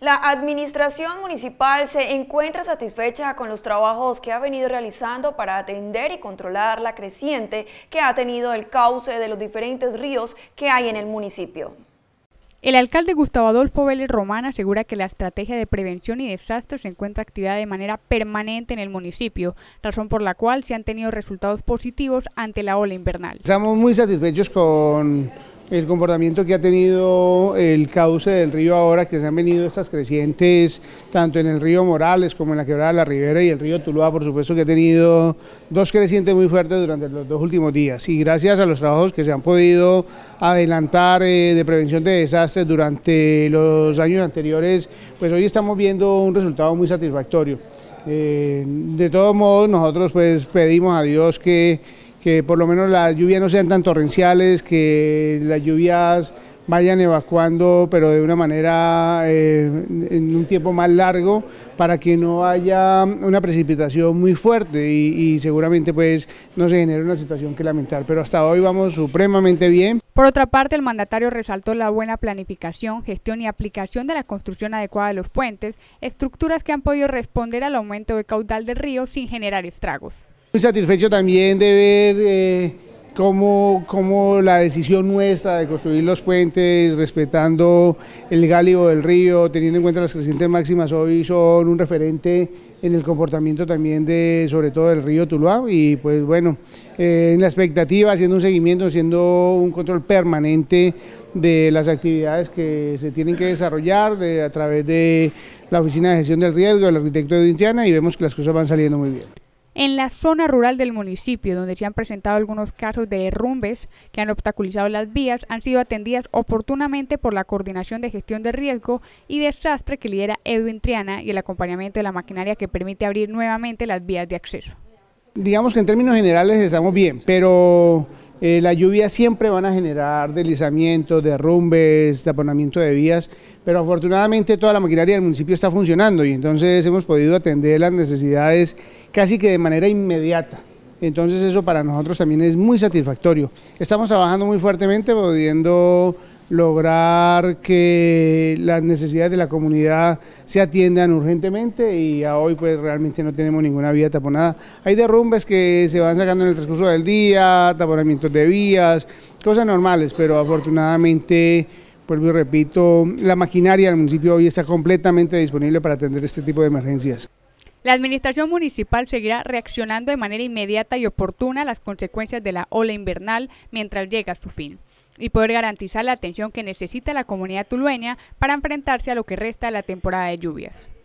La administración municipal se encuentra satisfecha con los trabajos que ha venido realizando para atender y controlar la creciente que ha tenido el cauce de los diferentes ríos que hay en el municipio. El alcalde Gustavo Adolfo Vélez Román asegura que la estrategia de prevención y desastres se encuentra activada de manera permanente en el municipio, razón por la cual se han tenido resultados positivos ante la ola invernal. Estamos muy satisfechos con el comportamiento que ha tenido el cauce del río ahora que se han venido estas crecientes tanto en el río Morales como en la quebrada de la Ribera y el río Tuluá, por supuesto que ha tenido dos crecientes muy fuertes durante los dos últimos días y gracias a los trabajos que se han podido adelantar eh, de prevención de desastres durante los años anteriores, pues hoy estamos viendo un resultado muy satisfactorio. Eh, de todos modos, nosotros pues pedimos a Dios que que por lo menos las lluvias no sean tan torrenciales, que las lluvias vayan evacuando, pero de una manera eh, en un tiempo más largo, para que no haya una precipitación muy fuerte y, y, seguramente pues no se genere una situación que lamentar. Pero hasta hoy vamos supremamente bien. Por otra parte, el mandatario resaltó la buena planificación, gestión y aplicación de la construcción adecuada de los puentes, estructuras que han podido responder al aumento de caudal del río sin generar estragos. Muy satisfecho también de ver eh, cómo, la decisión nuestra de construir los puentes, respetando el gálibo del río, teniendo en cuenta las crecientes máximas hoy, son un referente en el comportamiento también de, sobre todo del río Tuluá, y pues bueno, eh, en la expectativa, haciendo un seguimiento, haciendo un control permanente de las actividades que se tienen que desarrollar a través de la Oficina de Gestión del Riesgo, del arquitecto de indiana y vemos que las cosas van saliendo muy bien en la zona rural del municipio, donde se han presentado algunos casos de derrumbes que han obstaculizado las vías, han sido atendidas oportunamente por la Coordinación de Gestión de Riesgo y Desastre que lidera Edwin Triana y el acompañamiento de la maquinaria que permite abrir nuevamente las vías de acceso. Digamos que en términos generales estamos bien, pero eh, las lluvias siempre van a generar deslizamientos, derrumbes, taponamiento de vías, pero afortunadamente toda la maquinaria del municipio está funcionando y entonces hemos podido atender las necesidades casi que de manera inmediata. Entonces eso para nosotros también es muy satisfactorio. Estamos trabajando muy fuertemente, pudiendo lograr que las necesidades de la comunidad se atiendan urgentemente y a hoy pues realmente no tenemos ninguna vía taponada. Hay derrumbes que se van sacando en el transcurso del día, taponamientos de vías, cosas normales, pero afortunadamente, vuelvo y repito, la maquinaria del municipio hoy está completamente disponible para atender este tipo de emergencias. La administración municipal seguirá reaccionando de manera inmediata y oportuna a las consecuencias de la ola invernal mientras llega a su fin y poder garantizar la atención que necesita la comunidad tulueña para enfrentarse a lo que resta de la temporada de lluvias.